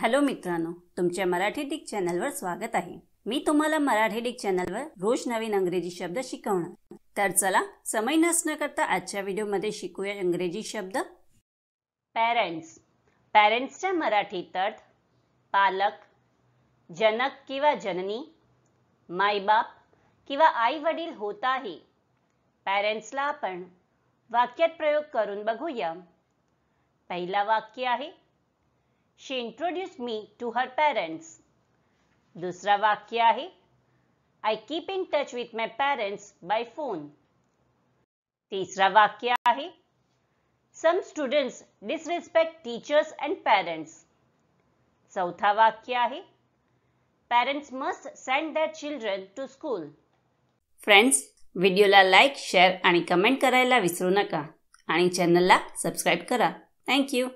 hello मित्रांनो तुमच्या Marathi Dick चॅनलवर स्वागत आहे मी तुम्हाला मराठी डिक चॅनलवर रोज नवीन अंग्रेजी शब्द शिकवणार तर चला समय नसण्या करता आजच्या व्हिडिओमध्ये शिकूया इंग्रजी शब्द पॅरेंट्स पॅरेंट्सच्या मराठीत अर्थ पालक जनक किंवा जननी मायबाप किंवा आई वडील होत आहे पॅरेंट्सला आपण वाक्यात प्रयोग करून बघूया पहिला वाक्य आहे she introduce me to her parents दुसरा वाक्य आहे I keep in touch with my parents by phone तिसरा वाक्य आहे some students disrespect teachers and parents चौथा वाक्य आहे parents must send that children to school friends व्हिडिओला लाईक शेअर आणि कमेंट करायला विसरू नका आणि चॅनलला सबस्क्राईब करा थँक्यू